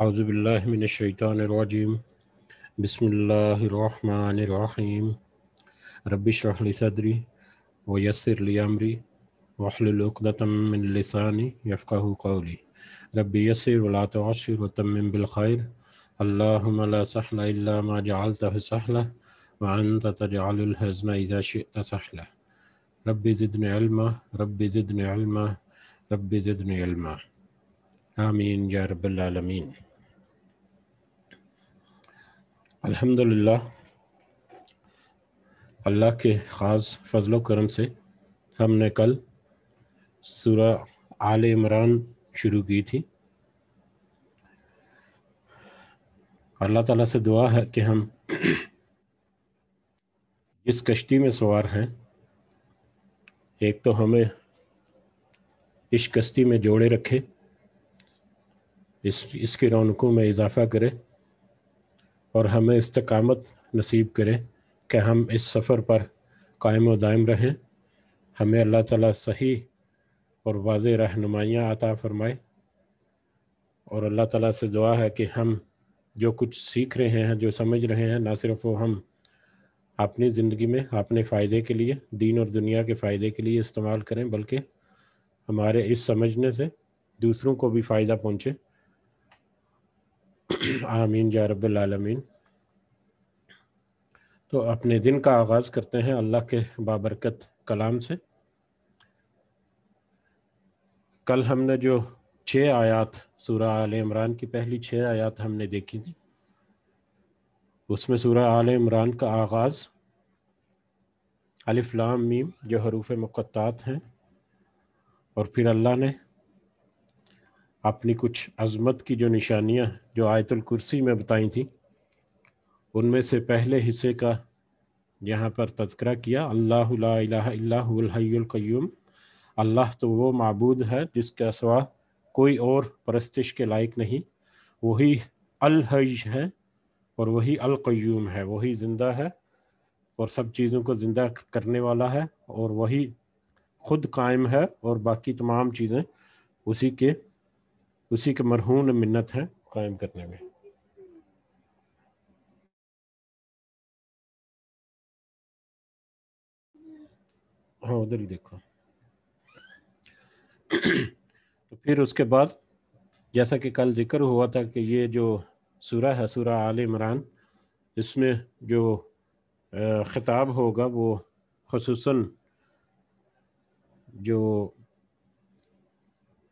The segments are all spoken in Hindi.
أعوذ بالله من الشيطان الرجيم بسم الله الرحمن الرحيم رب اشرح لي صدري ويسر لي أمري واحلل عقدة من لساني يفقه قولي ربي يسر ولا تعسر وتمم بالخير اللهم لا سهل إلا ما جعلته سهلا وأنت تجعل الهزم إذا شئت سهلا ربي زدني علما ربي زدني علما ربي زدني علما آمين يا رب العالمين अल्हम्दुलिल्लाह अल्लाह के ख़ास फजलो करम से हमने कल सूरा आल इमरान शुरू की थी अल्लाह ताला से दुआ है कि हम जिस कश्ती में सवार हैं एक तो हमें इस कश्ती में जोड़े रखे इस इसके रौनकों में इजाफ़ा करे और हमें इस्तकामत नसीब करें कि हम इस सफ़र पर कायम व दायम रहें हमें अल्लाह ताला सही और वाज रहनुमाइयाँ अता फ़रमाए और अल्लाह ताला से दुआ है कि हम जो कुछ सीख रहे हैं जो समझ रहे हैं ना सिर्फ वो हम अपनी ज़िंदगी में अपने फ़ायदे के लिए दीन और दुनिया के फ़ायदे के लिए इस्तेमाल करें बल्कि हमारे इस समझने से दूसरों को भी फ़ायदा पहुँचे आमीन या तो अपने दिन का आगाज़ करते हैं अल्लाह के बाबरकत कलाम से कल हमने जो छः आयात सूरह आल इमरान की पहली छः आयात हमने देखी थी उसमें सूरा आल इमरान का आगाज़ अलिफ़लाम मीम जो हरूफ मक़ात हैं और फिर अल्लाह ने अपनी कुछ अजमत की जो निशानियां जो आयतुल कुर्सी में बताई थी उनमें से पहले हिस्से का यहाँ पर तस्करा किया अल्लाह अल्लाह तो वो मबूद है जिसका सवा कोई और परस्तिश के लायक नहीं वही अलहज है और वही अलकयूम है वही ज़िंदा है और सब चीज़ों को ज़िंदा करने वाला है और वही खुद कायम है और बाकी तमाम चीज़ें उसी के उसी के मरहून मिन्नत है कायम करने में हाँ उधर ही देखो तो फिर उसके बाद जैसा कि कल जिक्र हुआ था कि ये जो सूरा है सूरा आल इमरान इसमें जो ख़िताब होगा वो खसूस जो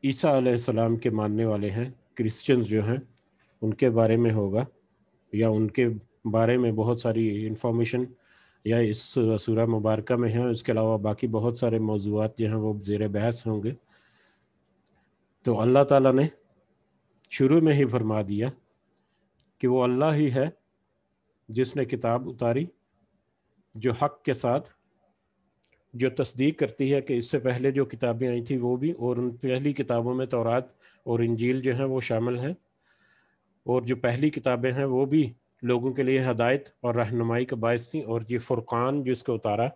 ईसा आसमाम के मानने वाले हैं क्रिश्चियंस जो हैं उनके बारे में होगा या उनके बारे में बहुत सारी इन्फॉर्मेशन या इस सूरह मुबारक में है इसके अलावा बाकी बहुत सारे मौजूद जो हैं वो ज़ेर बहस होंगे तो अल्लाह ताला ने शुरू में ही फरमा दिया कि वो अल्लाह ही है जिसने किताब उतारी जो हक के साथ जो तस्दीक करती है कि इससे पहले जो किताबें आई थी वो भी और उन पहली किताबों में तौरात और इंजील जो हैं वो शामिल हैं और जो पहली किताबें हैं वो भी लोगों के लिए हदायत और रहनुमाई का बायस थी और ये फ़ुरक़ान जिसको उतारा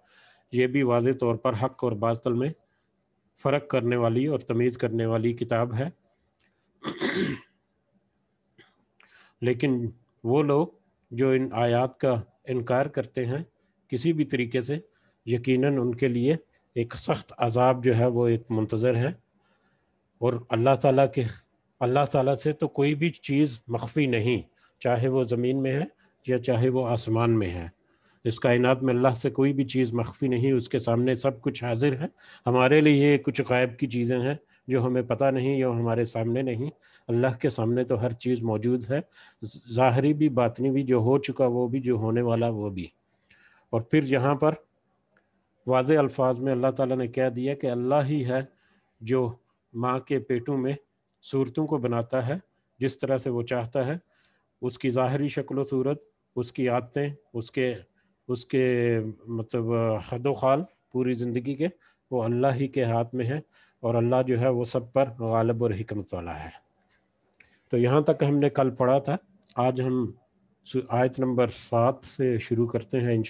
ये भी वाज तौर पर हक और बातल में फ़र्क करने वाली और तमीज़ करने वाली किताब है लेकिन वो लोग जो इन आयात का इनकार करते हैं किसी भी तरीके से यकीनन उनके लिए एक सख्त अजाब जो है वो एक मंतज़र है और अल्लाह ताला के अल्लाह ताला से तो कोई भी चीज़ मख्फी नहीं चाहे वो ज़मीन में है या चाहे वो आसमान में है इस कायनात में अल्लाह से कोई भी चीज़ मख्फी नहीं उसके सामने सब कुछ हाजिर है हमारे लिए कुछ गायब की चीज़ें हैं जो हमें पता नहीं या हमारे सामने नहीं अल्लाह के सामने तो हर चीज़ मौजूद है ज़ाहरी भी बातनी भी जो हो चुका वो भी जो होने वाला वो भी और फिर यहाँ पर वाज अल्फाज में अल्लाह ताला ने कह दिया कि अल्लाह ही है जो माँ के पेटों में सूरतों को बनाता है जिस तरह से वो चाहता है उसकी ज़ाहरी शक्ल सूरत उसकी आदतें उसके उसके मतलब हद खाल पूरी ज़िंदगी के वो अल्लाह ही के हाथ में है और अल्लाह जो है वो सब पर गालब और हमत वाला है तो यहाँ तक हमने कल पढ़ा था आज हम आयत नंबर सात से शुरू करते हैं इन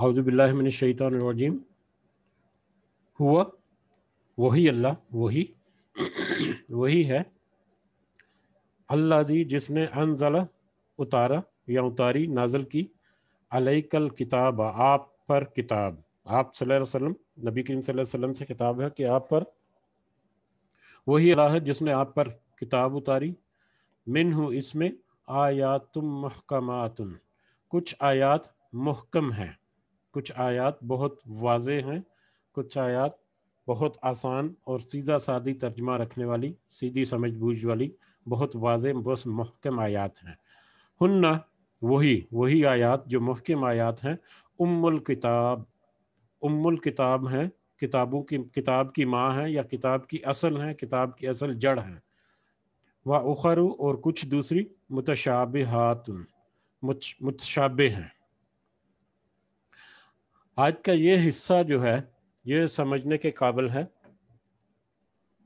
हाउजबिल्लाजीम हुआ वही अल्लाह वही वही है अल्लाह जी जिसने अनजला उतारा या उतारी नाजल की अलैकल किताब आप पर किताब आप वसल्लम नबी करीम वसल्लम से किताब है कि आप पर वही अल्लाह है जिसने आप पर किताब उतारी मिन हूँ इसमें आयातुम महकमातुन कुछ आयात मुहकम हैं कुछ आयात बहुत वाज हैं कुछ आयात बहुत आसान और सीधा सादी तर्जमा रखने वाली सीधी समझ बूझ वाली बहुत वाज बस महकम आयात हैं हन्ना वही वही आयात जो महकम आयात हैं उमुल किताब उमुल किताब हैं किताबों की किताब की माँ हैं या किताब की असल हैं किताब की असल जड़ हैं व उखरु और कुछ दूसरी मुतशाब हाथ मुतशाबे हैं आज का ये हिस्सा जो है ये समझने के काबिल है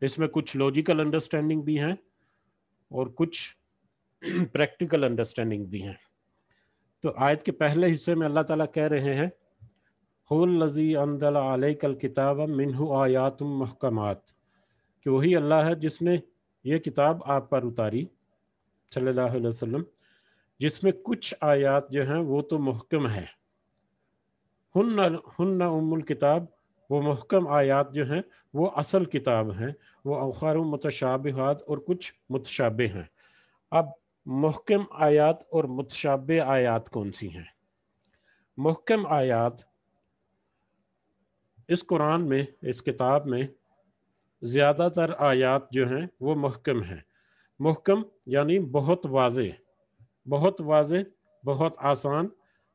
इसमें कुछ लॉजिकल अंडरस्टैंडिंग भी हैं और कुछ प्रैक्टिकल अंडरस्टैंडिंग भी हैं तो आयत के पहले हिस्से में अल्लाह ताला कह रहे हैं हुजी अंदल कल किताब मिनहु आयात महकमात कि वही अल्लाह है जिसने ये किताब आप पर उतारी सल्लल्लाहु अलैहि वसल्लम जिसमें कुछ आयात जो हैं वो तो महकम है हन उमुल किताब वो महकम आयात जो हैं वो असल किताब हैं वो अवखार मतशाबहत और कुछ मतशाबे हैं अब महकम आयात और मतशाब आयात कौन सी हैं महकम आयात इस कुरान में इस किताब में ज़्यादातर आयात जो हैं वो महकम हैं महकम यानी बहुत वाज बहुत वाज बहुत आसान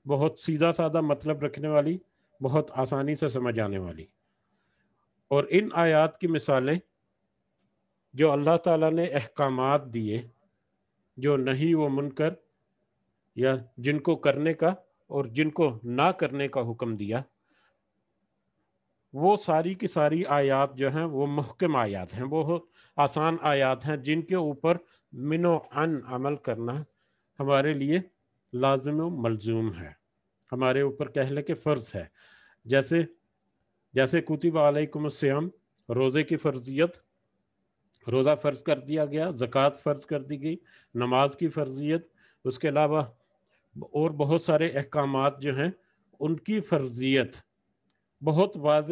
बहुत सीधा साधा मतलब रखने वाली बहुत आसानी से समझ आने वाली और इन आयात की मिसालें जो अल्लाह ताला ने अहकाम दिए जो नहीं वो मुनकर या जिनको करने का और जिनको ना करने का हुक्म दिया वो सारी की सारी आयात जो हैं वो महकम आयात हैं बहुत आसान आयात हैं जिनके ऊपर मिनो अन अमल करना हमारे लिए लाजम मलजूम है हमारे ऊपर कहले के फ़र्ज़ है जैसे जैसे कुतब अलकुमस्याम रोज़े की फ़र्जियत रोज़ा फ़र्ज़ कर दिया गया ज़क़़त फ़र्ज़ कर दी गई नमाज की फ़र्जियत उसके अलावा और बहुत सारे अहकाम जो हैं उनकी फ़र्जियत बहुत वाज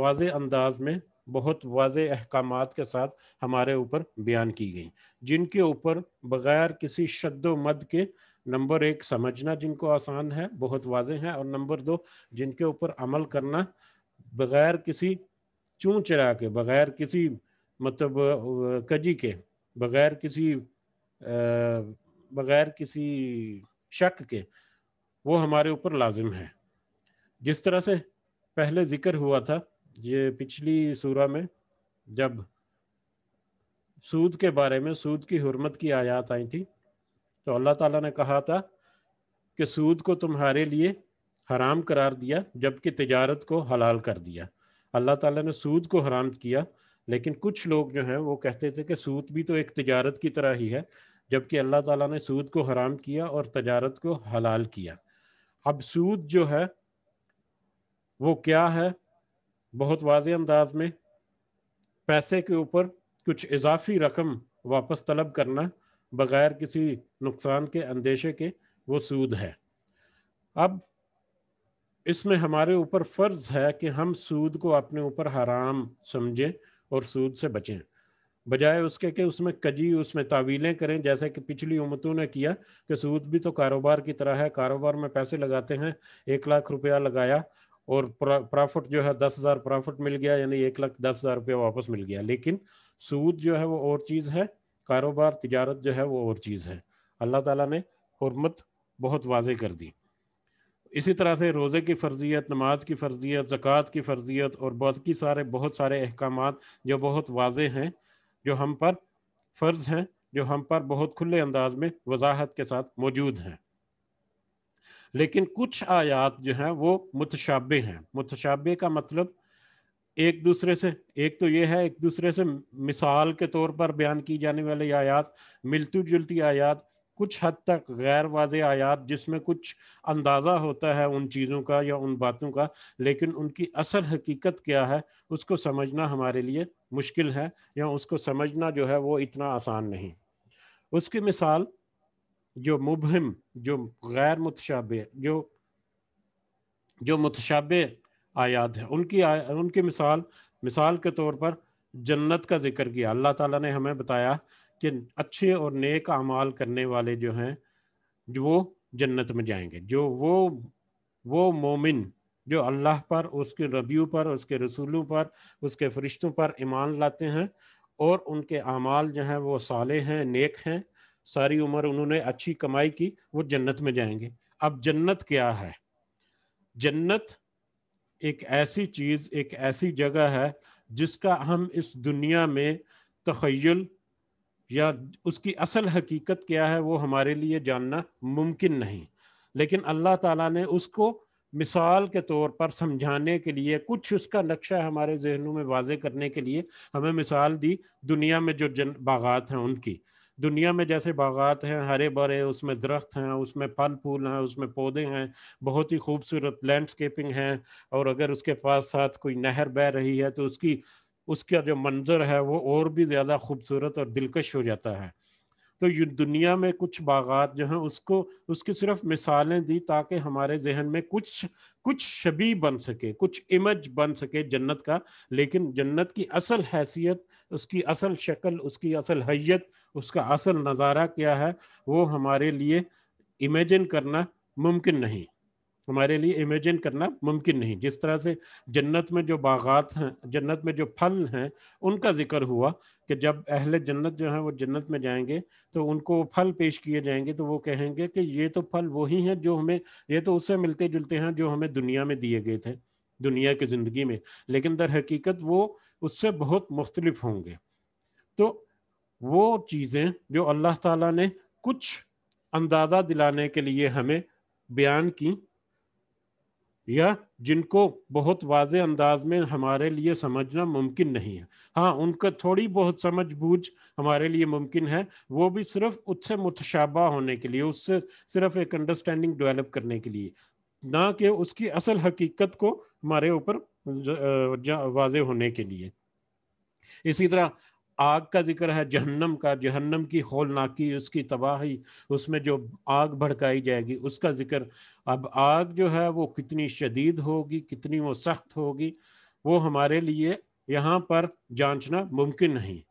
वाज अंदाज में बहुत वाज अहकाम के साथ हमारे ऊपर बयान की गई जिनके ऊपर बग़ैर किसी शद मद के नंबर एक समझना जिनको आसान है बहुत वाजे है और नंबर दो जिनके ऊपर अमल करना बगैर किसी चू चढ़ा के बगैर किसी मतलब कजी के बगैर किसी बगैर किसी शक के वो हमारे ऊपर लाजिम है जिस तरह से पहले जिक्र हुआ था ये पिछली सूरा में जब सूद के बारे में सूद की हरमत की आयात आई थी तो अल्लाह ताला ने कहा था कि सूद को तुम्हारे लिए हराम करार दिया जबकि तजारत को हलाल कर दिया अल्लाह ताला ने सूद को हराम किया लेकिन कुछ लोग जो हैं वो कहते थे कि सूद भी तो एक तजारत की तरह ही है जबकि अल्लाह ताला ने सूद को हराम किया और तजारत को हलाल किया अब सूद जो है वो क्या है बहुत वाज अंदाज में पैसे के ऊपर कुछ इजाफी रकम वापस तलब करना बगैर किसी नुकसान के अंदेशे के वो सूद है अब इसमें हमारे ऊपर फ़र्ज है कि हम सूद को अपने ऊपर हराम समझें और सूद से बचें बजाय उसके कि उसमें कजी उसमें तावीलें करें जैसे कि पिछली उमतों ने किया कि सूद भी तो कारोबार की तरह है कारोबार में पैसे लगाते हैं एक लाख रुपया लगाया और प्रॉफिट जो है दस हज़ार प्रॉफिट मिल गया यानी एक लाख दस हज़ार रुपया वापस मिल गया लेकिन सूद जो है वो और चीज़ है कारोबार तजारत जो है वो और चीज़ है अल्लाह ताला ने हरमत बहुत वाज कर दी इसी तरह से रोज़े की फ़र्जियत नमाज की फ़र्जियत ज़क़़त की फ़र्जियत और बाकी सारे बहुत सारे अहकाम जो बहुत वाज हैं जो हम पर फ़र्ज़ हैं जो हम पर बहुत खुले अंदाज में वजाहत के साथ मौजूद हैं लेकिन कुछ आयात जो हैं वो मुतशाबे हैं मुतशाबे का मतलब एक दूसरे से एक तो ये है एक दूसरे से मिसाल के तौर पर बयान की जाने वाली आयात मिलती जुलती आयात कुछ हद तक गैर वाज आयात जिसमें कुछ अंदाज़ा होता है उन चीज़ों का या उन बातों का लेकिन उनकी असल हकीकत क्या है उसको समझना हमारे लिए मुश्किल है या उसको समझना जो है वो इतना आसान नहीं उसकी मिसाल जो मुबहम जो गैर मुतशाबे जो जो मुतशाबे आयात है उनकी आया, उनकी मिसाल मिसाल के तौर पर जन्नत का जिक्र किया अल्लाह ताला ने हमें बताया कि अच्छे और नेक अमाल करने वाले जो हैं जो वो जन्नत में जाएंगे जो वो वो मोमिन जो अल्लाह पर उसके रबियों पर उसके रसूलों पर उसके फरिश्तों पर ईमान लाते हैं और उनके अमाल जो हैं वो साले हैं नेक हैं सारी उम्र उन्होंने अच्छी कमाई की वो जन्नत में जाएंगे अब जन्नत क्या है जन्नत एक ऐसी चीज़ एक ऐसी जगह है जिसका हम इस दुनिया में तखयल या उसकी असल हकीकत क्या है वो हमारे लिए जानना मुमकिन नहीं लेकिन अल्लाह ताला ने उसको मिसाल के तौर पर समझाने के लिए कुछ उसका नक्शा हमारे जहनों में वाजे करने के लिए हमें मिसाल दी दुनिया में जो जन बागात हैं उनकी दुनिया में जैसे बागात हैं हरे भरे उसमें दरख्त हैं उसमें फल फूल हैं उसमें पौधे हैं बहुत ही खूबसूरत लैंडस्केपिंग है और अगर उसके पास साथ कोई नहर बह रही है तो उसकी उसका जो मंजर है वो और भी ज़्यादा खूबसूरत और दिलकश हो जाता है तो ये दुनिया में कुछ बागात जो हैं उसको उसकी सिर्फ मिसालें दी ताकि हमारे जहन में कुछ कुछ शबी बन सके कुछ इमेज बन सके जन्नत का लेकिन जन्नत की असल हैसियत उसकी असल शक्ल उसकी असल हैत उसका असल नज़ारा क्या है वो हमारे लिए इमेजिन करना मुमकिन नहीं हमारे लिए इमेजिन करना मुमकिन नहीं जिस तरह से जन्नत में जो बागात हैं जन्नत में जो फल हैं उनका जिक्र हुआ कि जब अहले जन्नत जो है वो जन्नत में जाएंगे तो उनको फल पेश किए जाएंगे तो वो कहेंगे कि ये तो फल वही हैं जो हमें ये तो उससे मिलते जुलते हैं जो हमें दुनिया में दिए गए थे दुनिया की ज़िंदगी में लेकिन दर हकीकत वो उससे बहुत मुख्तलिफ होंगे तो वो चीज़ें जो अल्लाह ताला ने कुछ अंदाज़ा दिलाने के लिए हमें बयान की या जिनको बहुत वाजे अंदाज में हमारे लिए समझना मुमकिन नहीं है हाँ उनका थोड़ी बहुत समझ बूझ हमारे लिए मुमकिन है वो भी सिर्फ उससे मुतशाबा होने के लिए उससे सिर्फ एक अंडरस्टैंडिंग डेवलप करने के लिए ना कि उसकी असल हकीकत को हमारे ऊपर वाज होने के लिए इसी तरह आग का जिक्र है जहन्नम का जहन्नम की होलनाकी उसकी तबाही उसमें जो आग भड़काई जाएगी उसका जिक्र अब आग जो है वो कितनी शदीद होगी कितनी वो सख्त होगी वो हमारे लिए यहाँ पर जांचना मुमकिन नहीं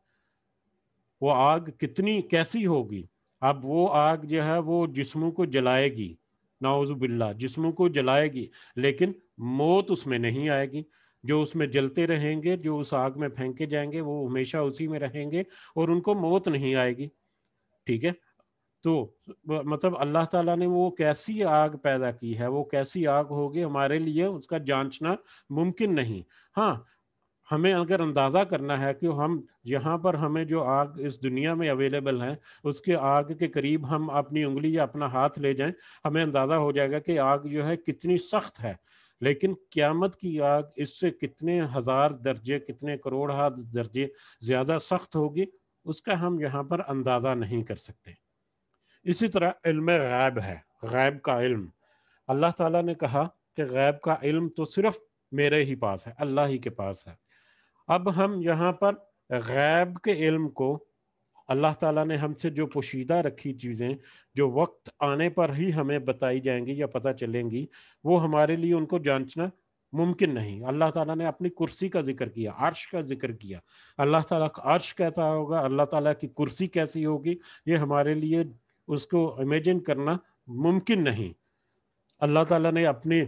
वो आग कितनी कैसी होगी अब वो आग जो है वो जिस्मों को जलाएगी नाउजुबिल्ला जिस्मों को जलाएगी लेकिन मौत उसमें नहीं आएगी जो उसमें जलते रहेंगे जो उस आग में फेंके जाएंगे वो हमेशा उसी में रहेंगे और उनको मौत नहीं आएगी ठीक है तो मतलब अल्लाह ताला ने वो कैसी आग पैदा की है वो कैसी आग होगी हमारे लिए उसका जांचना मुमकिन नहीं हाँ हमें अगर अंदाज़ा करना है कि हम यहाँ पर हमें जो आग इस दुनिया में अवेलेबल है उसके आग के करीब हम अपनी उंगली या अपना हाथ ले जाएं हमें अंदाज़ा हो जाएगा कि आग जो है कितनी सख्त है लेकिन क्यामत की आग इससे कितने हजार दर्जे कितने करोड़ हाथ दर्जे ज्यादा सख्त होगी उसका हम यहाँ पर अंदाजा नहीं कर सकते इसी तरह इल्म गैब है गैब का इल्म अल्लाह ताला ने कहा कि गैब का इल्म तो सिर्फ मेरे ही पास है अल्लाह ही के पास है अब हम यहाँ पर गैब के इल्म को अल्लाह ताला ने हमसे जो पोशीदा रखी चीज़ें जो वक्त आने पर ही हमें बताई जाएंगी या पता चलेंगी वो हमारे लिए उनको जांचना मुमकिन नहीं अल्लाह ताला ने अपनी कुर्सी का जिक्र किया अर्श का जिक्र किया अल्लाह ताला का अर्श कैसा होगा अल्लाह ताला की कुर्सी कैसी होगी ये हमारे लिए उसको इमेजिन करना मुमकिन नहीं अल्लाह ताला ने अपने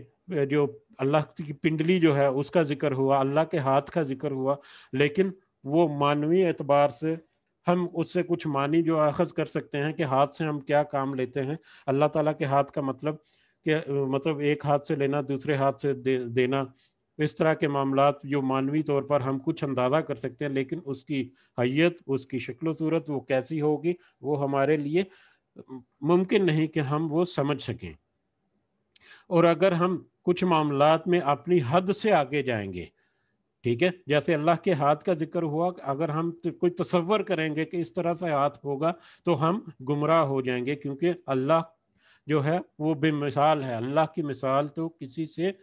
जो अल्लाह की पिंडली जो है उसका जिक्र हुआ अल्लाह के हाथ का जिक्र हुआ लेकिन वो मानवीय एतबार से हम उससे कुछ मानी जो अखज कर सकते हैं कि हाथ से हम क्या काम लेते हैं अल्लाह ताला के हाथ का मतलब कि मतलब एक हाथ से लेना दूसरे हाथ से दे, देना इस तरह के मामला जो मानवी तौर पर हम कुछ अंदाज़ा कर सकते हैं लेकिन उसकी हैत उसकी शक्ल सूरत वो कैसी होगी वो हमारे लिए मुमकिन नहीं कि हम वो समझ सकें और अगर हम कुछ मामला में अपनी हद से आगे जाएंगे ठीक है जैसे अल्लाह के हाथ का जिक्र हुआ अगर हम कोई तस्वर करेंगे कि इस तरह से हाथ होगा तो हम गुमराह हो जाएंगे क्योंकि अल्लाह जो है वो बेमिसाल है अल्लाह की मिसाल तो किसी से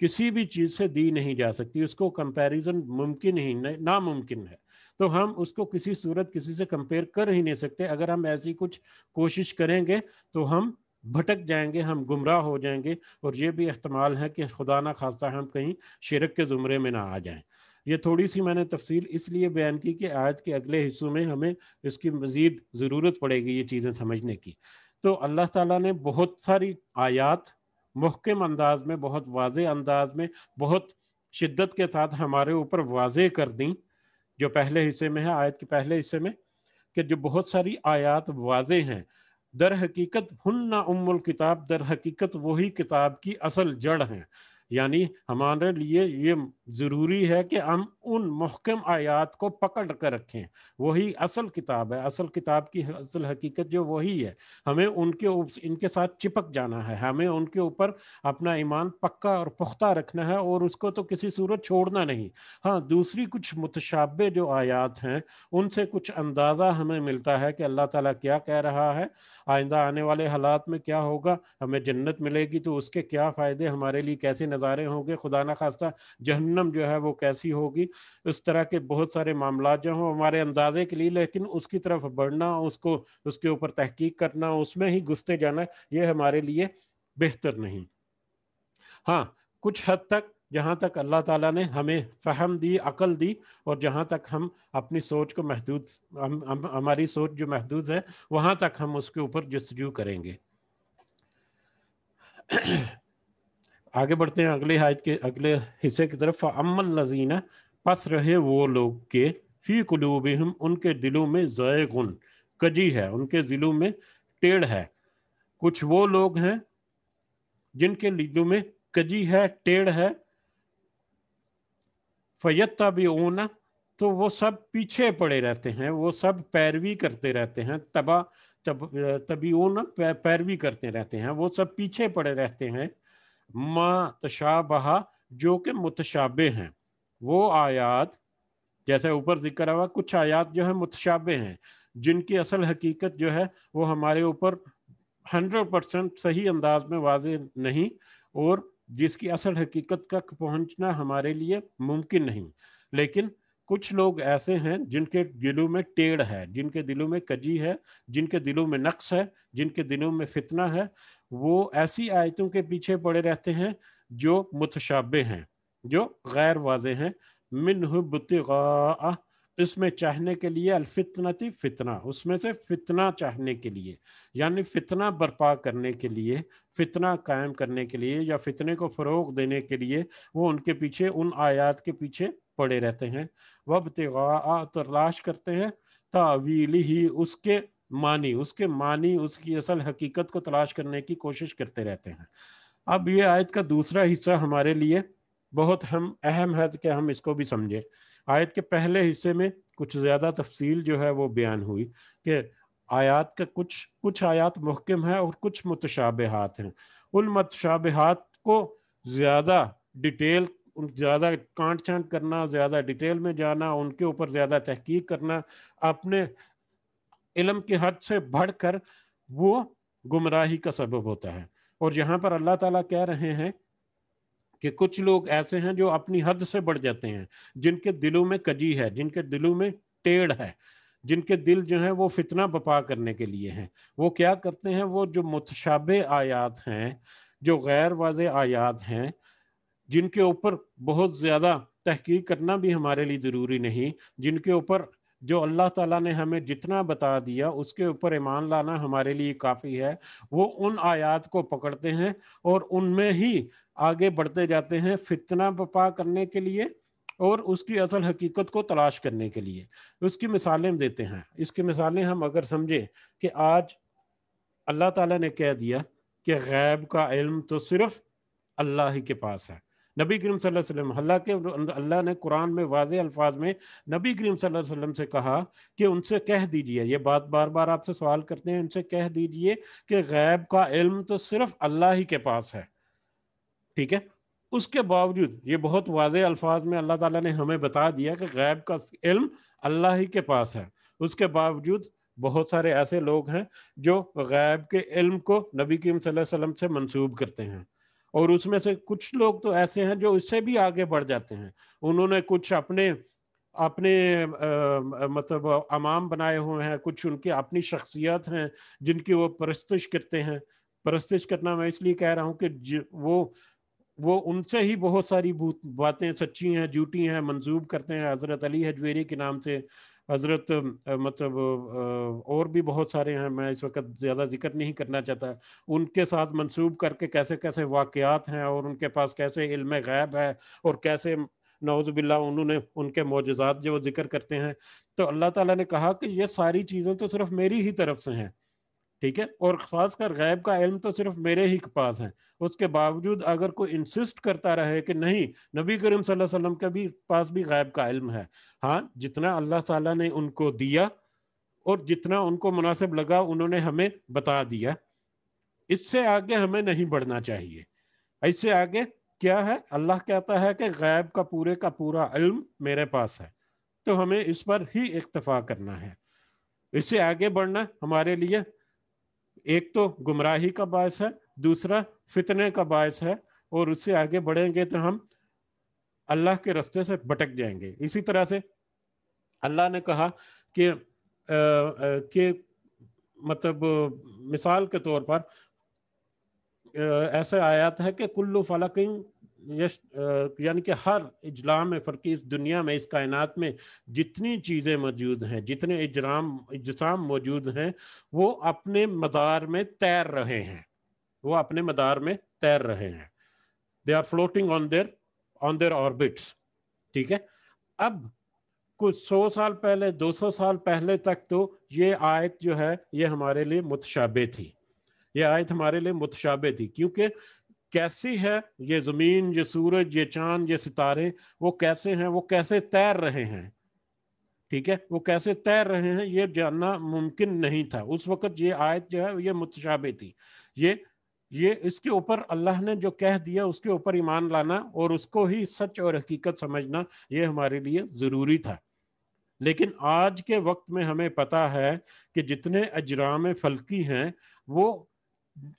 किसी भी चीज़ से दी नहीं जा सकती उसको कंपैरिजन मुमकिन ही नामुमकिन है तो हम उसको किसी सूरत किसी से कंपेयर कर ही नहीं सकते अगर हम ऐसी कुछ कोशिश करेंगे तो हम भटक जाएंगे हम गुमराह हो जाएंगे और ये भी अहतमाल है कि खुदा ना खासा हम कहीं शिरक के ज़ुमरे में ना आ जाएं ये थोड़ी सी मैंने तफसील इसलिए बयान की कि आयत के अगले हिस्सों में हमें इसकी मज़ीद ज़रूरत पड़ेगी ये चीज़ें समझने की तो अल्लाह ताला ने बहुत सारी आयात महकम अंदाज में बहुत वाज अंदाज में बहुत शिद्दत के साथ हमारे ऊपर वाज कर दी जो पहले हिस्से में है आयत के पहले हिस्से में कि जो बहुत सारी आयात वाज हैं दर हकीकत हन्ना उमुल किताब दर हकीकत वही किताब की असल जड़ हैं यानी हमारे लिए ये ज़रूरी है कि हम उन महकम आयात को पकड़ कर रखें वही असल किताब है असल किताब की असल हकीकत जो वही है हमें उनके उप, इनके साथ चिपक जाना है हमें उनके ऊपर अपना ईमान पक्का और पुख्ता रखना है और उसको तो किसी सूरत छोड़ना नहीं हाँ दूसरी कुछ मुतशाबे जो आयात हैं उनसे कुछ अंदाज़ा हमें मिलता है कि अल्लाह ताला क्या कह रहा है आइंदा आने वाले हालात में क्या होगा हमें जन्नत मिलेगी तो उसके क्या फ़ायदे हमारे लिए कैसे नज़ारे होंगे खुदा न खास्ता जहन्नम जो है वो कैसी होगी इस तरह के बहुत सारे मामला जो हों हमारे अंदाजे के लिए लेकिन उसकी तरफ बढ़ना उसको उसके ऊपर तहकीक करना उसमें ही घुसते जाना ये हमारे लिए बेहतर नहीं हाँ कुछ हद तक जहाँ तक अल्लाह ताला ने हमें फहम दी अकल दी और जहाँ तक हम अपनी सोच को महदूद हम, हम हमारी सोच जो महदूद है वहाँ तक हम उसके ऊपर जस्तजू करेंगे आगे बढ़ते हैं अगले हायत के अगले हिस्से की तरफ अमल लजीना पस रहे वो लोग के फी कलूब उनके दिलों में गुन कजी है उनके दिलों में टेढ़ है कुछ वो लोग हैं जिनके दिलों में कजी है टेढ़ है फयत्ता भी ओना तो वो सब पीछे पड़े रहते हैं वो सब पैरवी करते रहते हैं तबा तब तभी ओना पैरवी करते रहते हैं वो सब पीछे पड़े रहते हैं मतशाबहा जो कि मुतशाबे हैं वो आयात जैसे ऊपर जिक्र हुआ कुछ आयात जो है मुतशाबे हैं जिनकी असल हकीकत जो है वो हमारे ऊपर हंड्रेड परसेंट सही अंदाज में वाज नहीं और जिसकी असल हकीकत तक पहुंचना हमारे लिए मुमकिन नहीं लेकिन कुछ लोग ऐसे हैं जिनके दिलों में टेढ़ है जिनके दिलों में कजी है जिनके दिलों में नक्स है जिनके दिलों में फितना है वो ऐसी आयतों के पीछे पड़े रहते हैं जो मुतशाबे हैं जो गैर वाजे हैं मिनबतगा इसमें चाहने के लिए अलफितनती फितना उसमें से फितना चाहने के लिए यानी फितना बर्पा करने के लिए फितना कायम करने के लिए या फितने को फ़रोग देने के लिए वो उनके पीछे उन आयात के पीछे पड़े रहते हैं वब तलाश करते हैं तावील ही उसके मानी उसके मानी उसकी असल हकीकत को तलाश करने की कोशिश करते रहते हैं अब ये आयत का दूसरा हिस्सा हमारे लिए बहुत हम अहम है कि हम इसको भी समझें आयत के पहले हिस्से में कुछ ज़्यादा तफसील जो है वो बयान हुई कि आयात का कुछ कुछ आयात महकम है और कुछ मतशाबहत हैं उन मतशाबहत को ज़्यादा डिटेल ज़्यादा कांट छांट करना ज़्यादा डिटेल में जाना उनके ऊपर ज़्यादा तहकीक करना अपने इलम की हद से बढ़ कर वो गुमराही का सबब होता है और यहाँ पर अल्लाह ताला कह रहे हैं कि कुछ लोग ऐसे हैं जो अपनी हद से बढ़ जाते हैं जिनके दिलों में कजी है जिनके दिलों में टेढ़ है जिनके दिल जो है वो फितना बपा करने के लिए हैं वो क्या करते हैं वो जो मुतशाबे आयात हैं जो गैर वाज आयात हैं जिनके ऊपर बहुत ज़्यादा तहकीक करना भी हमारे लिए ज़रूरी नहीं जिनके ऊपर जो अल्लाह ताला ने हमें जितना बता दिया उसके ऊपर ईमान लाना हमारे लिए काफ़ी है वो उन आयात को पकड़ते हैं और उनमें ही आगे बढ़ते जाते हैं फितना बपा करने के लिए और उसकी असल हकीकत को तलाश करने के लिए उसकी मिसालें देते हैं इसकी मिसालें हम अगर समझें कि आज अल्लाह ताला ने कह दिया कि गैब का इल्म तो सिर्फ अल्लाह ही के पास है नबी करीम वसल्लम के अल्लाह ने कुरान में वाज अल्फाज में नबी करीम सल्लम से कहा कि उनसे कह दीजिए ये बात बार बार आपसे सवाल करते हैं उनसे कह दीजिए कि गैब का इल्म तो सिर्फ अल्लाह ही के पास है ठीक है उसके बावजूद ये बहुत वाज अल्फाज में अल्लाह ताला ने हमें बता दिया कि गैब का इल्म अल्लाह ही के पास है उसके बावजूद बहुत सारे ऐसे लोग हैं जो गैब के इल्म को नबी करीम सल्लम से मंसूब करते हैं और उसमें से कुछ लोग तो ऐसे हैं जो इससे भी आगे बढ़ जाते हैं उन्होंने कुछ अपने अपने आ, मतलब अमाम बनाए हुए हैं कुछ उनकी अपनी शख्सियत हैं जिनकी वो परस्तिश करते हैं परस्तिश करना मैं इसलिए कह रहा हूँ कि वो वो उनसे ही बहुत सारी बातें सच्ची हैं जूटी हैं मंजूब करते हैं हज़रत अली हजवेरी के नाम से हज़रत मतलब और भी बहुत सारे हैं मैं इस वक्त ज़्यादा जिक्र नहीं करना चाहता उनके साथ मंसूब करके कैसे कैसे वाक़ात हैं और उनके पास कैसे इल्म गैब है और कैसे नवज़बिल्ला उन्होंने उनके मोजात जो जिक्र करते हैं तो अल्लाह ताला ने कहा कि ये सारी चीज़ें तो सिर्फ मेरी ही तरफ से हैं ठीक है और खासकर गैब का इल्म तो सिर्फ मेरे ही के पास है उसके बावजूद अगर कोई इंसिस्ट करता रहे कि नहीं नबी करीम सल्लल्लाहु अलैहि वसल्लम के भी पास भी गैब का इल्म है हाँ जितना अल्लाह ताला ने उनको दिया और जितना उनको मुनासिब लगा उन्होंने हमें बता दिया इससे आगे हमें नहीं बढ़ना चाहिए इससे आगे क्या है अल्लाह कहता है कि गैब का पूरे का पूरा इल्म मेरे पास है तो हमें इस पर ही इक्तफा करना है इससे आगे बढ़ना हमारे लिए एक तो गुमराही का बायस है दूसरा फितने का बायस है और उससे आगे बढ़ेंगे तो हम अल्लाह के रास्ते से भटक जाएंगे इसी तरह से अल्लाह ने कहा कि कि मतलब मिसाल के तौर पर ऐसे आयात है कि कुल्लू फलकिन यानी कि हर इजला में फर्की इस दुनिया में इस कायनात में जितनी चीज़ें मौजूद हैं जितने इजराम इजसाम मौजूद हैं वो अपने मदार में तैर रहे हैं वो अपने मदार में तैर रहे हैं they are floating on their on their orbits ठीक है अब कुछ सौ साल पहले दो सौ साल पहले तक तो ये आयत जो है ये हमारे लिए मुतशाबे थी ये आयत हमारे लिए मुतशाबे थी क्योंकि कैसी है ये जमीन ये सूरज ये चांद ये सितारे वो कैसे हैं वो कैसे तैर रहे हैं ठीक है वो कैसे तैर रहे हैं ये जानना मुमकिन नहीं था उस वक्त ये आयत जो है ये मुतशाबे थी ये ये इसके ऊपर अल्लाह ने जो कह दिया उसके ऊपर ईमान लाना और उसको ही सच और हकीकत समझना ये हमारे लिए ज़रूरी था लेकिन आज के वक्त में हमें पता है कि जितने अजराम फलकी हैं वो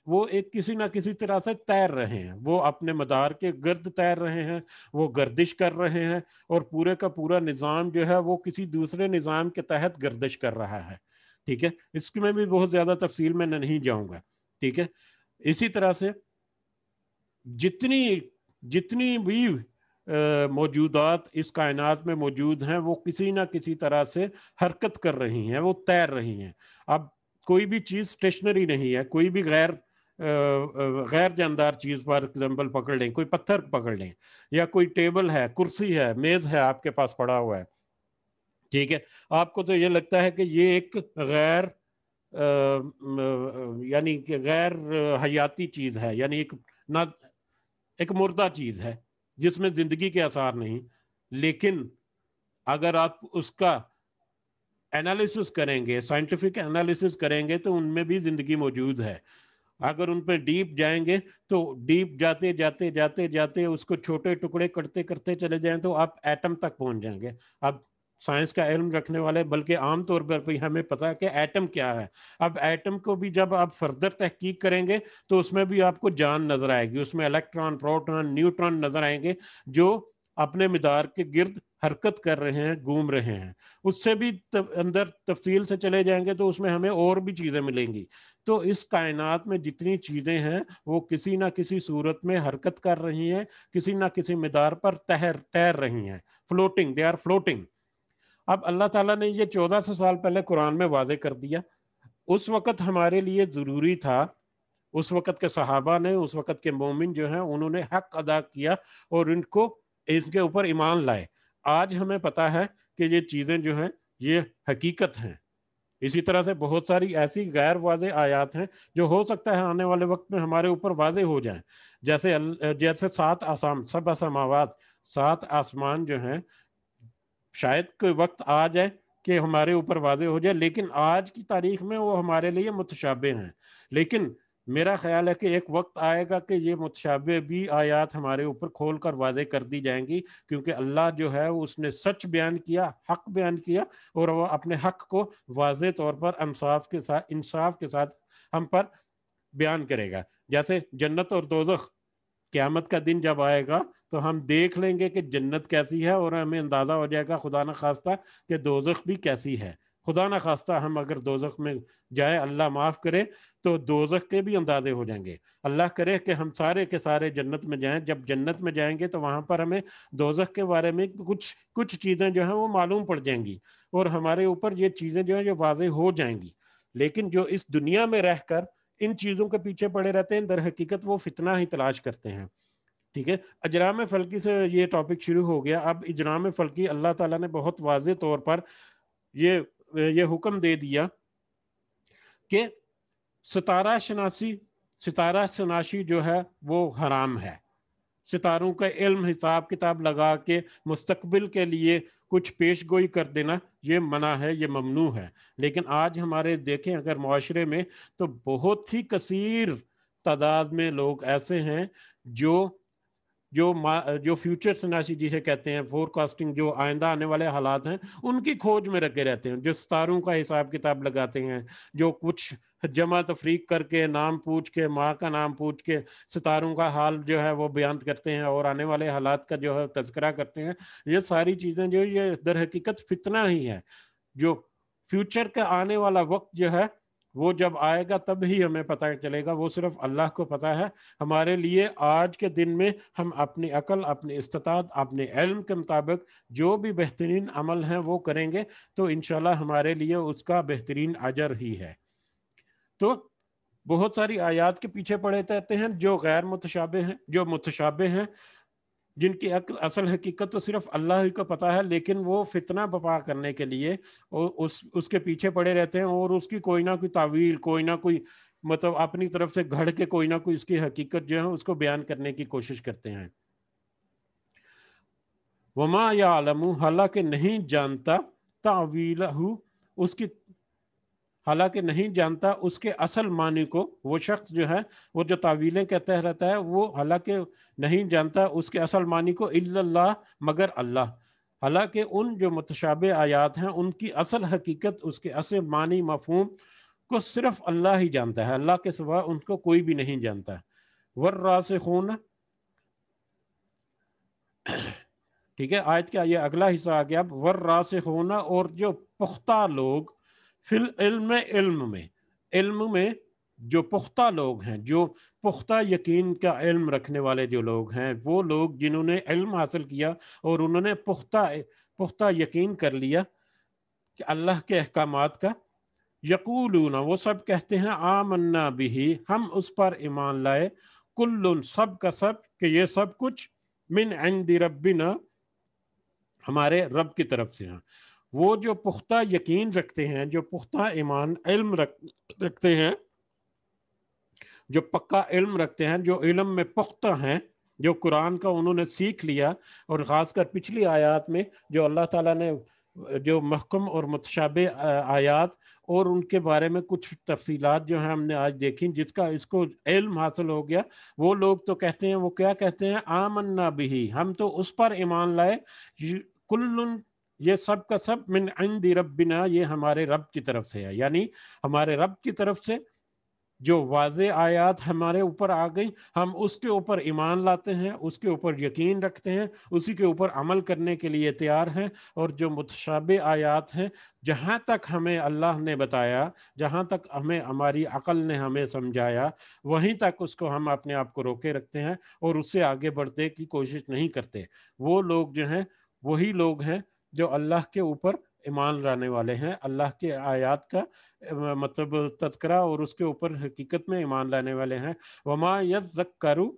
वो एक किसी ना किसी तरह से तैर रहे हैं वो अपने मदार के गर्द तैर रहे हैं वो गर्दिश कर रहे हैं और पूरे का पूरा निज़ाम जो है वो किसी दूसरे निज़ाम के तहत गर्दिश कर रहा है ठीक है इसकी मैं भी बहुत ज़्यादा तफसील में नहीं जाऊंगा ठीक है इसी तरह से जितनी जितनी भी मौजूदात इस कायनात में मौजूद हैं वो किसी ना किसी तरह से हरकत कर रही हैं वो तैर रही हैं अब कोई भी चीज़ स्टेशनरी नहीं है कोई भी गैर गैर जानदार चीज़ फॉर एग्जाम्पल पकड़ लें कोई पत्थर पकड़ लें या कोई टेबल है कुर्सी है मेज़ है आपके पास पड़ा हुआ है ठीक है आपको तो ये लगता है कि ये एक गैर यानी कि गैर हयाती चीज़ है यानी एक ना एक मुर्दा चीज़ है जिसमें ज़िंदगी के आसार नहीं लेकिन अगर आप उसका एनालिसिस करेंगे साइंटिफिक एनालिसिस करेंगे तो उनमें भी जिंदगी मौजूद है अगर उन पर डीप जाएंगे तो डीप जाते जाते जाते जाते उसको छोटे टुकड़े करते करते चले जाएं तो आप एटम तक पहुंच जाएंगे अब साइंस का इल्म रखने वाले बल्कि आम तौर पर हमें पता है कि एटम क्या है अब एटम को भी जब आप फर्दर तहकीक करेंगे तो उसमें भी आपको जान नजर आएगी उसमें इलेक्ट्रॉन प्रोटॉन न्यूट्रॉन नजर आएंगे जो अपने मिदार के गिरद हरकत कर रहे हैं घूम रहे हैं उससे भी तब, अंदर तफसील से चले जाएंगे तो उसमें हमें और भी चीज़ें मिलेंगी तो इस कायनात में जितनी चीज़ें हैं वो किसी ना किसी सूरत में हरकत कर रही हैं किसी ना किसी मदार पर तैर तैर रही हैं फ्लोटिंग दे आर फ्लोटिंग अब अल्लाह ताला ने ये चौदह सौ साल पहले कुरान में वाजे कर दिया उस वक़्त हमारे लिए ज़रूरी था उस वक़्त के सहाबा ने उस वक़्त के मोमिन जो हैं उन्होंने हक अदा किया और इनको इसके ऊपर ईमान लाए आज हमें पता है कि ये चीज़ें जो हैं ये हकीकत हैं इसी तरह से बहुत सारी ऐसी गैर वाज आयात हैं जो हो सकता है आने वाले वक्त में हमारे ऊपर वाजे हो जाएं जैसे जैसे सात आसाम सब असमावाद सात आसमान जो हैं शायद कोई वक्त आ जाए कि हमारे ऊपर वाजे हो जाए लेकिन आज की तारीख में वो हमारे लिए मुतशाबे हैं लेकिन मेरा ख्याल है कि एक वक्त आएगा कि ये मुतशाबे भी आयात हमारे ऊपर खोल कर वादे कर दी जाएंगी क्योंकि अल्लाह जो है उसने सच बयान किया हक बयान किया और वह अपने हक को वाज तौर पर इंसाफ के साथ इंसाफ के साथ हम पर बयान करेगा जैसे जन्नत और दोजख क़्यामत का दिन जब आएगा तो हम देख लेंगे कि जन्नत कैसी है और हमें अंदाज़ा हो जाएगा खुदा न खास्ता कि दोजख भी कैसी है खुदा न खास्ता हम अगर दोजख में जाए अल्लाह माफ़ करे तो दोजख के भी अंदाजे हो जाएंगे अल्लाह करे कि हम सारे के सारे जन्नत में जाएं जब जन्नत में जाएंगे तो वहां पर हमें दोजख के बारे में कुछ कुछ चीज़ें जो हैं वो मालूम पड़ जाएंगी और हमारे ऊपर ये चीज़ें जो है जो वाज हो जाएंगी लेकिन जो इस दुनिया में रह कर इन चीज़ों के पीछे पड़े रहते हैं दर हकीकत वो फितना ही तलाश करते हैं ठीक है अजराम फलकी से ये टॉपिक शुरू हो गया अब इजराम फलकी अल्लाह ताला ने बहुत वाज तौर पर ये ये हुक्म दे दिया कि सितारा शनासी सितारा शनाशी जो है वो हराम है सितारों का इल्म हिसाब किताब लगा के मुस्तबिल के लिए कुछ पेश गोई कर देना ये मना है ये ममनू है लेकिन आज हमारे देखें अगर माशरे में तो बहुत ही कसर तादाद में लोग ऐसे हैं जो जो जो फ्यूचर सन्यासी जिसे कहते हैं फोरकास्टिंग जो आइंदा आने वाले हालात हैं उनकी खोज में रखे रहते हैं जो सितारों का हिसाब किताब लगाते हैं जो कुछ जमा तफरीक करके नाम पूछ के माँ का नाम पूछ के सितारों का हाल जो है वो बयान करते हैं और आने वाले हालात का जो है तस्करा करते हैं ये सारी चीज़ें जो ये दर हकीकत फितना ही है जो फ्यूचर का आने वाला वक्त जो है वो जब आएगा तब ही हमें पता चलेगा वो सिर्फ अल्लाह को पता है हमारे लिए आज के दिन में हम अपनी अकल अपनी इस्तात अपने इल्म के मुताबिक जो भी बेहतरीन अमल हैं वो करेंगे तो इन हमारे लिए उसका बेहतरीन अजर ही है तो बहुत सारी आयात के पीछे पड़े रहते हैं जो गैर मुतशाबे हैं जो मुतशाबे हैं जिनकी अक्ल असल हकीकत तो सिर्फ अल्लाह ही को पता है लेकिन वो फितना बपा करने के लिए और उस उसके पीछे पड़े रहते हैं और उसकी कोई ना कोई तावील कोई ना कोई मतलब अपनी तरफ से घड़ के कोई ना कोई उसकी हकीकत जो है उसको बयान करने की कोशिश करते हैं वमा या आलम हालांकि नहीं जानता तावील उसकी हालांकि नहीं जानता उसके असल मानी को वो शख्स जो है वो जो तावीलें कहते रहता है वो हालांकि नहीं जानता उसके असल मानी को इल्लल्लाह मगर अल्लाह हालांकि उन जो मतशाब आयात हैं उनकी असल हकीकत उसके असल मानी मफहम को सिर्फ अल्लाह ही जानता है अल्लाह के सिवा उनको कोई भी नहीं जानता है वर्रा से खून ठीक है आयत का ये अगला हिस्सा आ गया वर्रा से होना और जो पुख्ता लोग फिल इल्म इल्म में इल्म में जो पुख्ता लोग हैं जो पुख्ता यकीन का इल्म रखने वाले जो लोग हैं वो लोग जिन्होंने इल्म हासिल किया और उन्होंने पुख्ता पुख्ता यकीन कर लिया कि अल्लाह के अहकाम का यकूल वो सब कहते हैं आमन्ना बिही हम उस पर ईमान लाए कुल सब का सब कि ये सब कुछ मिन एन रब्बिना हमारे रब की तरफ से हैं वो जो पुख्ता यकीन रखते हैं जो पुख्ता ईमान इल्म रख रखते हैं जो पक्का इल्म रखते हैं जो इल्म में पुख्ता हैं जो कुरान का उन्होंने सीख लिया और ख़ासकर पिछली आयात में जो अल्लाह ताला ने जो महकम और मतशाब आयात और उनके बारे में कुछ तफसीलात जो हैं हमने आज देखी जिसका इसको इल्म हासिल हो गया वो लोग तो कहते हैं वो क्या कहते हैं आमन्ना भी हम तो उस पर ईमान लाए कुल्लुन ये सब का सब मिन रब बिना ये हमारे रब की तरफ से है यानी हमारे रब की तरफ से जो वाज आयात हमारे ऊपर आ गई हम उसके ऊपर ईमान लाते हैं उसके ऊपर यकीन रखते हैं उसी के ऊपर अमल करने के लिए तैयार हैं और जो मुतशब आयात हैं जहाँ तक हमें अल्लाह ने बताया जहाँ तक हमें हमारी अकल ने हमें समझाया वहीं तक उसको हम अपने आप को रोके रखते हैं और उससे आगे बढ़ने की कोशिश नहीं करते वो लोग जो हैं वही लोग हैं जो अल्लाह के ऊपर ईमान लाने वाले हैं अल्लाह के आयात का मतलब तस्करा और उसके ऊपर हकीकत में ईमान लाने वाले हैं वमा यजकरू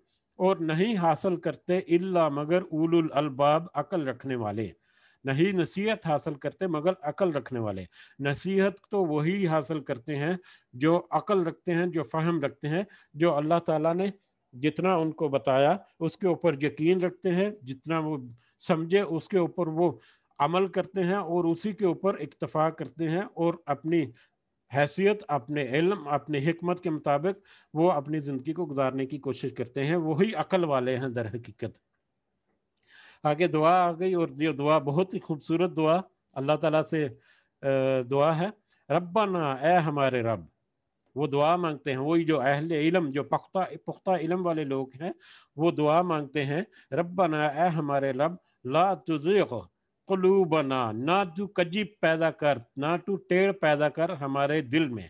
और नहीं हासिल करते इल्ला मगर उलुल अलबाब अकल रखने वाले नहीं नसीहत हासिल करते मगर अकल रखने वाले नसीहत तो वही हासिल करते हैं जो अकल रखते हैं जो फहम रखते हैं जो अल्लाह ताला ने जितना उनको बताया उसके ऊपर यकीन रखते हैं जितना वो समझे उसके ऊपर वो अमल करते हैं और उसी के ऊपर इक्तफा करते हैं और अपनी हैसियत अपने इल्म अपने हमत के मुताबिक वो अपनी ज़िंदगी को गुजारने की कोशिश करते हैं वही अकल वाले हैं दर हकीकत आगे दुआ आ गई और ये दुआ बहुत ही खूबसूरत दुआ अल्लाह ताला से दुआ है ना ए हमारे रब वो दुआ मांगते हैं वही जो अहल इलम जो पुख्ता पुख्ता इलम वाले लोग हैं वो दुआ मांगते हैं ना ए हमारे रब ला तुज़ कलू बना ना तू कजी पैदा कर ना तू टेढ़ पैदा कर हमारे दिल में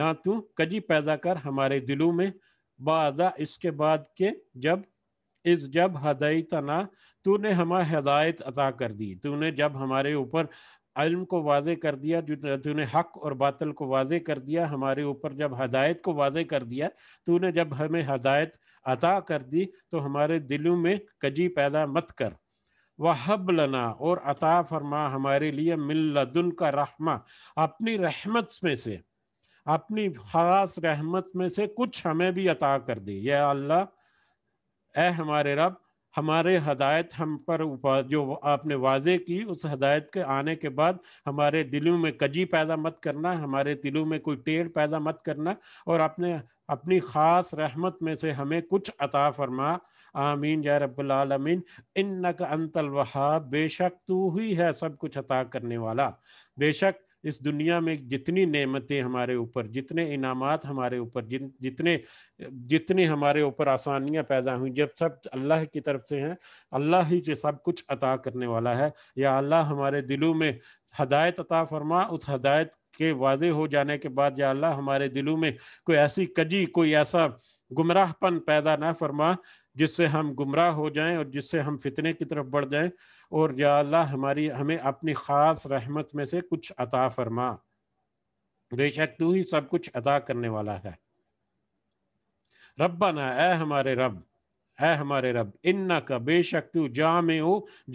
ना तू कजी पैदा कर हमारे दिलों में बादा इसके बाद के जब इस जब हदाई तना तूने हमें हदायत अता कर दी तूने जब हमारे ऊपर इल्म को वाजे कर दिया तूने हक और बातल को वाजे कर दिया हमारे ऊपर जब हदायत को वाजे कर दिया तूने जब हमें हदायत अता कर दी तो हमारे दिलों में कजी पैदा मत कर वहब लना और अता फरमा हमारे लिए मिल्लदुन का रहमा अपनी रहमत में से अपनी खास रहमत में से कुछ हमें भी अता कर दे यह अल्लाह ए हमारे रब हमारे हदायत हम पर उपा जो आपने वाजे की उस हदायत के आने के बाद हमारे दिलों में कजी पैदा मत करना हमारे दिलों में कोई टेढ़ पैदा मत करना और अपने अपनी ख़ास रहमत में से हमें कुछ अता फरमा आमीन जय रब्बुल आलमीन इन्नक अंतल वहा बेशक तू ही है सब कुछ अता करने वाला बेशक इस दुनिया में जितनी नेमतें हमारे ऊपर जितने इनामात हमारे ऊपर जिन जितने जितने हमारे ऊपर आसानियां पैदा हुई जब सब अल्लाह की तरफ से हैं अल्लाह ही जो सब कुछ अता करने वाला है या अल्लाह हमारे दिलों में हदायत अता फरमा उस हदायत के वाजे हो जाने के बाद या अल्लाह हमारे दिलों में कोई ऐसी कजी कोई ऐसा गुमराहपन पैदा ना फरमा जिससे हम गुमराह हो जाएं और जिससे हम फितने की तरफ बढ़ जाएं और या अल्लाह हमारी हमें अपनी ख़ास रहमत में से कुछ अता फरमा बेशक तू ही सब कुछ अदा करने वाला है रब्बा ना ए हमारे रब ए हमारे रब इन्ना का बेशक तू जाम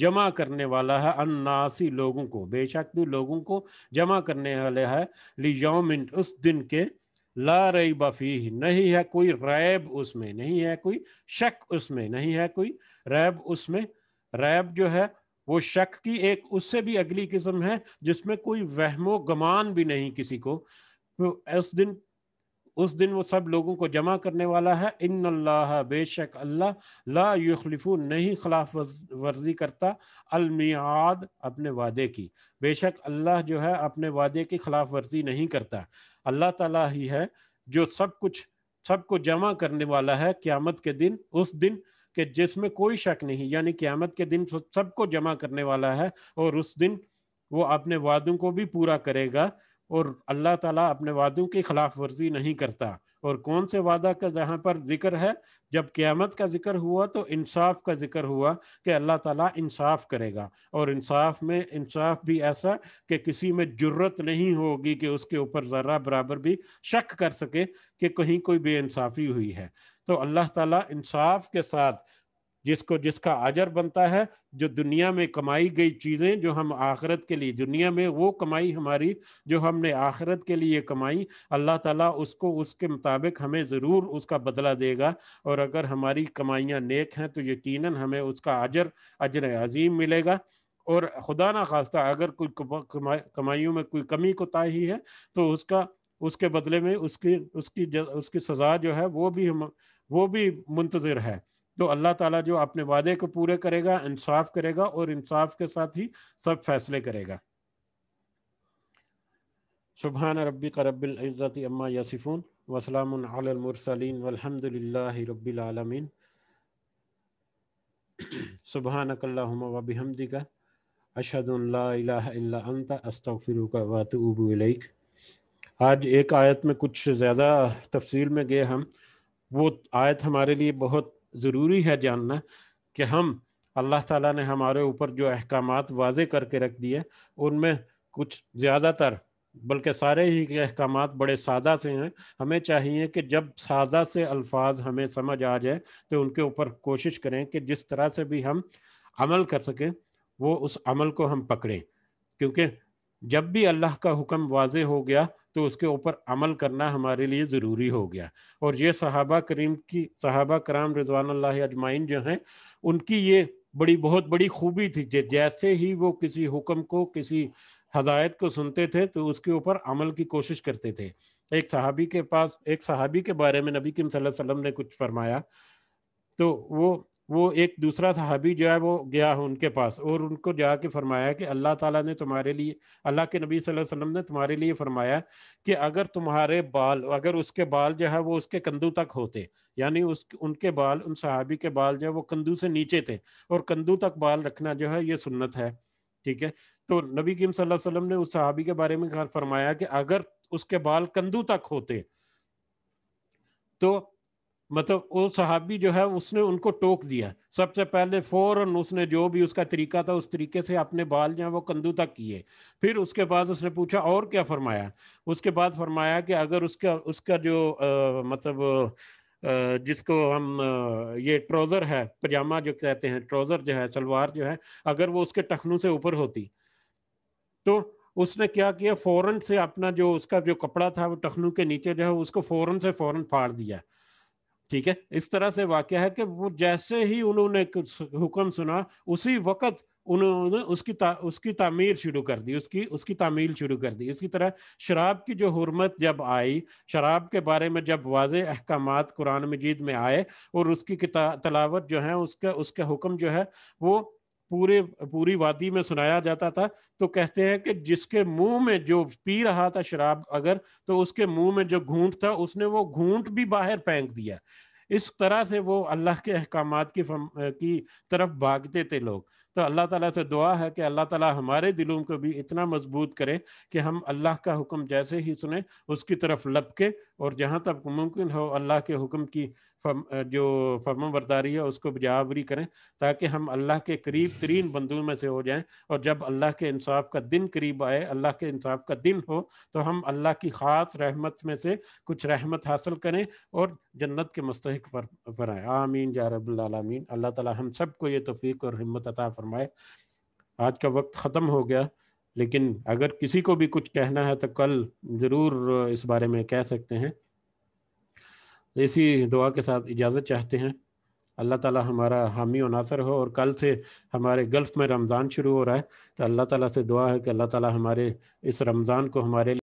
जमा करने वाला है अन्नासी लोगों को बेशक तू लोगों को जमा करने वाले है ली उस दिन के ला रई बफी नहीं है कोई रैब उसमें नहीं है कोई शक उसमें नहीं है कोई रैब उसमें रैब जो है वो शक की एक उससे भी अगली किस्म है जिसमें कोई वहमो गमान भी नहीं किसी को तो उस दिन उस दिन वो सब लोगों को जमा करने वाला है इन अल्लाह बेशक अल्लाह ला युखलिफू नहीं खिलाफ वर्जी करता अलमियाद अपने वादे की बेशक अल्लाह जो है अपने वादे की खिलाफ वर्जी नहीं करता अल्लाह ताला ही है जो सब कुछ सबको जमा करने वाला है क्यामत के दिन उस दिन के जिसमें कोई शक नहीं यानी क्यामत के दिन सबको जमा करने वाला है और उस दिन वो अपने वादों को भी पूरा करेगा और अल्लाह ताला अपने वादों की खिलाफ वर्जी नहीं करता और कौन से वादा का जहाँ पर जिक्र है जब क़्यामत का जिक्र हुआ तो इंसाफ का जिक्र हुआ कि अल्लाह ताला इंसाफ करेगा और इंसाफ में इंसाफ भी ऐसा कि किसी में जरूरत नहीं होगी कि उसके ऊपर ज़रा बराबर भी शक कर सके कि कहीं कोई बेइंसाफ़ी हुई है तो अल्लाह ताला इंसाफ के साथ जिसको जिसका आजर बनता है जो दुनिया में कमाई गई चीज़ें जो हम आखरत के लिए दुनिया में वो कमाई हमारी जो हमने आखरत के लिए कमाई अल्लाह ताला उसको उसके मुताबिक हमें ज़रूर उसका बदला देगा और अगर हमारी कमाइयाँ नेक हैं तो यकीनन हमें उसका आजर अजर अजीम मिलेगा और खुदा ना खास्ता अगर कोई कमाइयों में कोई कमी कोताही है तो उसका उसके बदले में उसकी उसकी उसकी सज़ा जो है वो भी हम वो भी मुंतज़र है तो अल्लाह ताला जो अपने वादे को पूरे करेगा इंसाफ करेगा और इंसाफ के साथ ही सब फैसले करेगा सुबहान रबी करबिल्ज़त अम्मा यासिफ़ून वसलामसलिन वलहमदिल्ला रबीआलमीन सुबहान अकल्लाबिहमदी का अशदुल्लाता अस्तफ़िर आज एक आयत में कुछ ज़्यादा तफसील में गए हम वो आयत हमारे लिए बहुत ज़रूरी है जानना कि हम अल्लाह ताला ने हमारे ऊपर जो अहकाम वाजे करके रख दिए उनमें कुछ ज़्यादातर बल्कि सारे ही के अहकाम बड़े सादा से हैं हमें चाहिए कि जब सादा से अल्फाज हमें समझ आ जाए तो उनके ऊपर कोशिश करें कि जिस तरह से भी हम अमल कर सकें वो उस अमल को हम पकड़ें क्योंकि जब भी अल्लाह का हुक्म वाज हो गया तो उसके ऊपर अमल करना हमारे लिए ज़रूरी हो गया और ये सहाबा करीम की सहाबा कराम रिजवान अजमाइन जो हैं उनकी ये बड़ी बहुत बड़ी खूबी थी जैसे ही वो किसी हुक्म को किसी हदायत को सुनते थे तो उसके ऊपर अमल की कोशिश करते थे एक सहाबी के पास एक सहाबी के बारे में नबी किम वसल्लम ने कुछ फरमाया तो वो वो एक दूसरा सहाबी जो है वो गया उनके पास और उनको जाके फरमाया कि अल्लाह ताला ने तुम्हारे लिए अल्लाह के नबी सल्लल्लाहु अलैहि वसल्लम ने तुम्हारे लिए फरमाया कि अगर तुम्हारे बाल अगर उसके बाल जो है वो उसके कंधों तक होते यानी उस उनके बाल उन सहाबी के बाल जो है वो कंधू से नीचे थे और कंधों तक बाल रखना जो है ये सुन्नत है ठीक है तो नबी किम सल्लल्लाहु अलैहि वसल्लम ने उस सहाबी के बारे में फरमाया कि अगर उसके बाल कंधों तक होते तो मतलब वो सहाबी जो है उसने उनको टोक दिया सबसे पहले फ़ौरन उसने जो भी उसका तरीका था उस तरीके से अपने बाल जो है वो कंधू तक किए फिर उसके बाद उसने पूछा और क्या फरमाया उसके बाद फरमाया कि अगर उसका उसका जो आ, मतलब जिसको हम ये ट्रोजर है पजामा जो कहते हैं ट्रोजर जो है शलवार जो है अगर वो उसके टखनों से ऊपर होती तो उसने क्या किया फ़ौरन से अपना जो उसका जो कपड़ा था वो टखनों के नीचे जो है उसको फ़ौरन से फ़ौरन फाड़ दिया ठीक है इस तरह से वाक्य है कि वो जैसे ही उन्होंने हुक्म सुना उसी वक्त उन्होंने उसकी ता, उसकी तामीर शुरू कर दी उसकी उसकी तामील शुरू कर दी इसकी तरह शराब की जो हरमत जब आई शराब के बारे में जब वाज अहकाम कुरान मजीद में आए और उसकी तलावत जो है उसका उसका हुक्म जो है वो पूरे पूरी वादी में सुनाया जाता था तो कहते हैं कि जिसके मुंह में जो पी रहा था शराब अगर तो उसके मुंह में जो घूंट था उसने वो घूंट भी बाहर फेंक दिया इस तरह से वो अल्लाह के अहकाम की की तरफ भागते थे लोग तो अल्लाह ताला से दुआ है कि अल्लाह ताला हमारे दिलों को भी इतना मजबूत करे कि हम अल्लाह का हुक्म जैसे ही सुने उसकी तरफ लपके और जहाँ तक मुमकिन हो अल्लाह के हुक्म की फर्म जो फर्मा बरदारी है उसको बजावरी करें ताकि हम अल्लाह के करीब तरीन बंदों में से हो जाएं और जब अल्लाह के इंसाफ का दिन करीब आए अल्लाह के इंसाफ का दिन हो तो हम अल्लाह की ख़ास रहमत में से कुछ रहमत हासिल करें और जन्नत के मस्तक पर पर आए आमीन जा रबीन अल्लाह ताली हम सब को ये तफीक और हिम्मत अता फ़रमाए आज का वक्त ख़त्म हो गया लेकिन अगर किसी को भी कुछ कहना है तो कल ज़रूर इस बारे में कह सकते हैं इसी दुआ के साथ इजाज़त चाहते हैं अल्लाह ताला हमारा हामी और नासर हो और कल से हमारे गल्फ़ में रमज़ान शुरू हो रहा है तो अल्लाह ताला से दुआ है कि अल्लाह ताला हमारे इस रमज़ान को हमारे